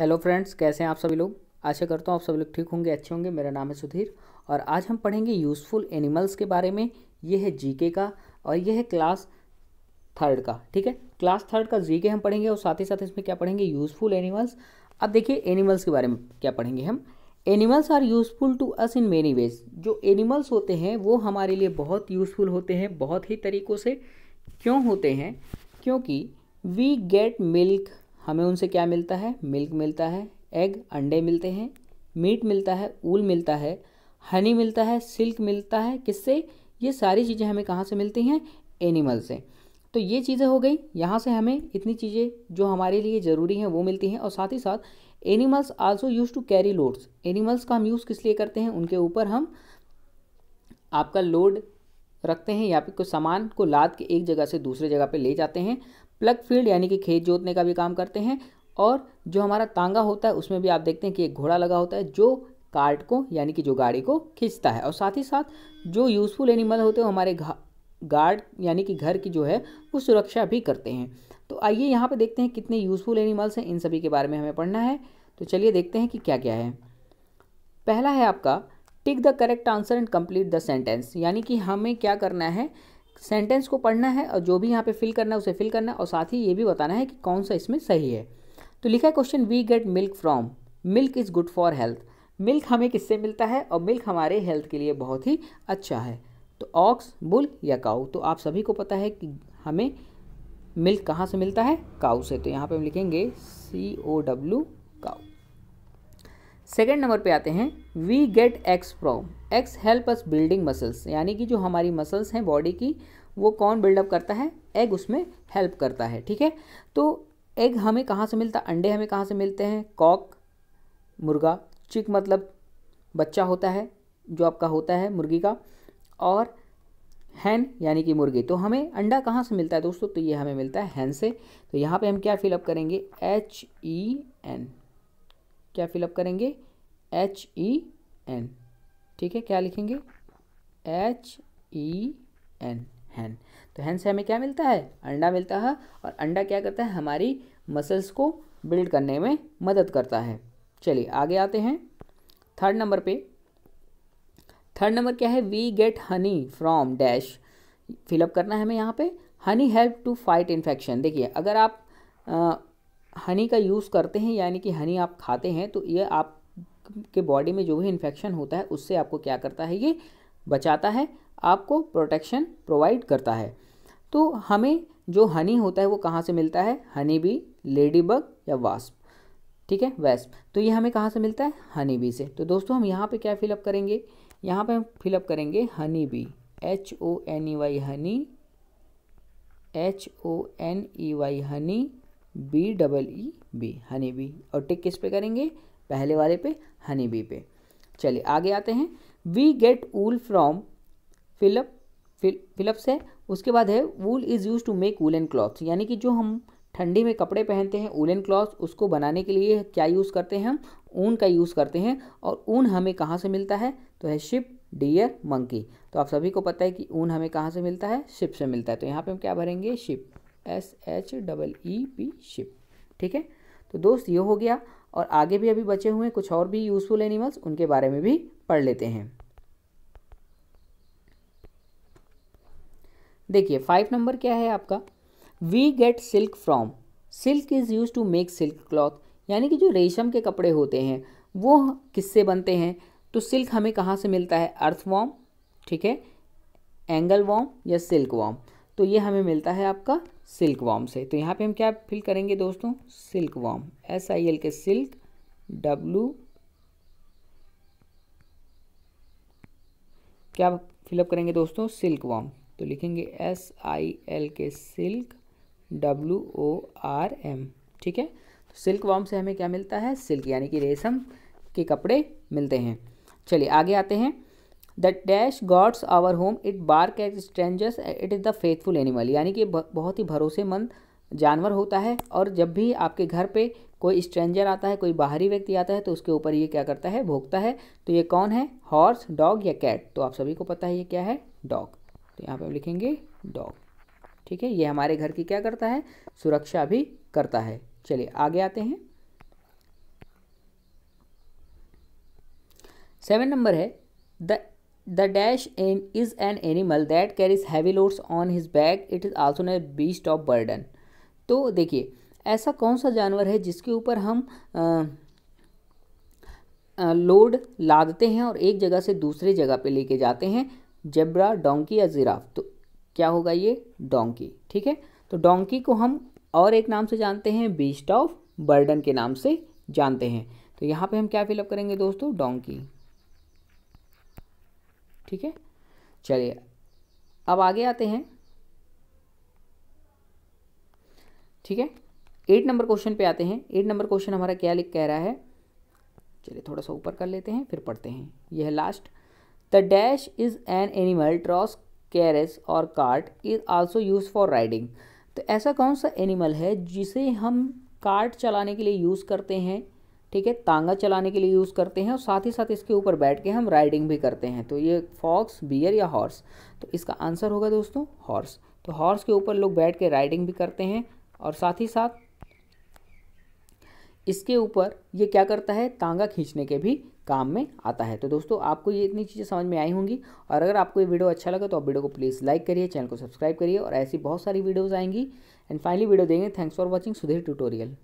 hello friends कैसे हैं आप सभी लोग आशा करता हूँ आप सभी लोग ठीक होंगे अच्छे होंगे मेरा नाम है सुधीर और आज हम पढ़ेंगे यूज़फुल एनिमल्स के बारे में ये है जीके का और ये है क्लास थर्ड का ठीक है क्लास थर्ड का जीके हम पढ़ेंगे और साथ ही साथ इसमें क्या पढ़ेंगे यूज़फुल एनिमल्स अब देखिए एनिमल्स के बारे में क्या पढ़ेंगे हम animals are useful to us in many ways जो एनिमल्स होते हैं वो हमारे लिए बहुत यूज़फुल होते हैं बहुत ही तरीक़ों से क्यों होते हैं क्योंकि वी गेट मिल्क हमें उनसे क्या मिलता है मिल्क मिलता है एग अंडे मिलते हैं मीट मिलता है ऊल मिलता है हनी मिलता है सिल्क मिलता है किससे ये सारी चीज़ें हमें कहाँ से मिलती हैं एनिमल से तो ये चीज़ें हो गई यहाँ से हमें इतनी चीज़ें जो हमारे लिए ज़रूरी हैं वो मिलती हैं और साथ ही साथ animals also use to carry loads animals का हम यूज़ किस लिए करते हैं उनके ऊपर हम आपका लोड रखते हैं या फिर कुछ सामान को लाद के एक जगह से दूसरे जगह पे ले जाते हैं प्लग फील्ड यानी कि खेत जोतने का भी काम करते हैं और जो हमारा तांगा होता है उसमें भी आप देखते हैं कि एक घोड़ा लगा होता है जो कार्ट को यानी कि जो गाड़ी को खींचता है और साथ ही साथ जो यूज़फुल एनिमल होते हैं हमारे गार्ड यानी कि घर की जो है वो सुरक्षा भी करते हैं तो आइए यहाँ पे देखते हैं कितने यूज़फुल एनिमल्स हैं इन सभी के बारे में हमें पढ़ना है तो चलिए देखते हैं कि क्या क्या है पहला है आपका tick the correct answer and complete the sentence यानी कि हमें क्या करना है सेंटेंस को पढ़ना है और जो भी यहाँ पे फिल करना है उसे फिल करना है और साथ ही ये भी बताना है कि कौन सा इसमें सही है तो लिखा है question we get milk from milk is good for health milk हमें किससे मिलता है और मिल्क हमारे हेल्थ के लिए बहुत ही अच्छा है तो ऑक्स बुल या काऊ तो आप सभी को पता है कि हमें मिल्क कहाँ से मिलता है काऊ से तो यहाँ पर हम लिखेंगे C O W cow second number पे आते हैं we get eggs from eggs help us building muscles यानी कि जो हमारी मसल्स हैं बॉडी की वो कौन बिल्डअप करता है एग उसमें हेल्प करता है ठीक है तो एग हमें कहाँ से मिलता है अंडे हमें कहाँ से मिलते हैं कॉक मुर्गा चिक मतलब बच्चा होता है जो आपका होता है मुर्गी का और हैन यानी कि मुर्गी तो हमें अंडा कहाँ से मिलता है दोस्तों तो ये हमें मिलता है हैन से तो यहाँ पे हम क्या फिलअप करेंगे एच ई एन क्या फिलअप करेंगे एच ई एन ठीक है क्या लिखेंगे एच ई एन हैन तो हैन से हमें क्या मिलता है अंडा मिलता है और अंडा क्या करता है हमारी मसल्स को बिल्ड करने में मदद करता है चलिए आगे आते हैं थर्ड नंबर पे थर्ड नंबर क्या है we get honey from dash fill up करना है हमें यहाँ पे honey help to fight infection देखिए अगर आप हनी का यूज़ करते हैं यानी कि हनी आप खाते हैं तो ये आप के बॉडी में जो भी इन्फेक्शन होता है उससे आपको क्या करता है ये बचाता है आपको प्रोटेक्शन प्रोवाइड करता है तो हमें जो हनी होता है वो कहाँ से मिलता है हनी बी लेडी बग या वास्प ठीक है वैस्प तो ये हमें कहाँ से मिलता है हनी बी से तो दोस्तों हम यहाँ पे क्या फिलअप करेंगे यहाँ पे हम फिलअप करेंगे honey bee H O N E Y honey H O N E Y honey bee double E B honey bee और टिक किस पे करेंगे पहले वाले पे हनी बी पे चलिए आगे आते हैं we get wool from fill up fill ups है उसके बाद है wool is use to make woollen clothes यानी कि जो हम ठंडी में कपड़े पहनते हैं वूलन क्लॉथ उसको बनाने के लिए क्या यूज़ करते हैं हम ऊन का यूज़ करते हैं और ऊन हमें कहाँ से मिलता है तो है शिप डियर मंकी तो आप सभी को पता है कि ऊन हमें कहाँ से मिलता है शिप से मिलता है तो यहाँ पे हम क्या भरेंगे sheep S H double E P sheep ठीक है तो दोस्त ये हो गया और आगे भी अभी बचे हुए कुछ और भी यूज़फुल एनिमल्स उनके बारे में भी पढ़ लेते हैं देखिए फाइव नंबर क्या है आपका we get silk from silk is use to make silk cloth यानी कि जो रेशम के कपड़े होते हैं वो किससे बनते हैं तो सिल्क हमें कहाँ से मिलता है अर्थ वॉम ठीक है एंगल वॉम या सिल्क वॉम तो ये हमें मिलता है आपका सिल्क वॉम से तो यहाँ पे हम क्या फिल करेंगे दोस्तों silkworm S I L K silk W क्या फिलअप करेंगे दोस्तों सिल्क वॉम तो लिखेंगे S I L K silk W O R M ठीक है तो सिल्क वॉम से हमें क्या मिलता है सिल्क यानी कि रेशम के कपड़े मिलते हैं चलिए आगे आते हैं the dash guards our home it bark as strangers it is the faithful animal यानी कि बहुत ही भरोसेमंद जानवर होता है और जब भी आपके घर पे कोई स्ट्रेंजर आता है कोई बाहरी व्यक्ति आता है तो उसके ऊपर ये क्या करता है भोगता है तो ये कौन है हॉर्स डॉग या कैट तो आप सभी को पता है ये क्या है डॉग तो यहाँ पे हम लिखेंगे डॉग ठीक है ये हमारे घर की क्या करता है सुरक्षा भी करता है चलिए आगे आते हैं सेवन नंबर है the the dash aim is an animal that carries heavy loads on his bag it is also a beast of burden तो देखिए ऐसा कौन सा जानवर है जिसके ऊपर हम लोड लादते हैं और एक जगह से दूसरे जगह पे लेके जाते हैं जेब्रा डोंकी या जिराफ तो क्या होगा ये डोंकी ठीक है तो डोंकी को हम और एक नाम से जानते हैं बीस्ट ऑफ बर्डन के नाम से जानते हैं तो यहाँ पे हम क्या फिलअप करेंगे दोस्तों डोंकी ठीक है चलिए अब आगे आते हैं ठीक है एट नंबर क्वेश्चन पे आते हैं एट नंबर क्वेश्चन हमारा क्या लिख कह रहा है चलिए थोड़ा सा ऊपर कर लेते हैं फिर पढ़ते हैं यह है last the dash is an animal draws carriage और cart is also use for riding तो ऐसा कौन सा एनिमल है जिसे हम कार्ट चलाने के लिए यूज़ करते हैं ठीक है तांगा चलाने के लिए यूज़ करते हैं और साथ ही साथ इसके ऊपर बैठ के हम राइडिंग भी करते हैं तो ये फॉक्स बियर या हॉर्स तो इसका आंसर होगा दोस्तों हॉर्स तो हॉर्स के ऊपर लोग बैठ के राइडिंग भी करते हैं और साथ ही साथ इसके ऊपर ये क्या करता है तांगा खींचने के भी काम में आता है तो दोस्तों आपको ये इतनी चीज़ें समझ में आई होंगी और अगर आपको ये वीडियो अच्छा लगा तो आप वीडियो को प्लीज़ लाइक करिए चैनल को सब्सक्राइब करिए और ऐसी बहुत सारी वीडियोज़ आएंगी एंड फाइनली वीडियो देंगे thanks for watching Sudhir tutorial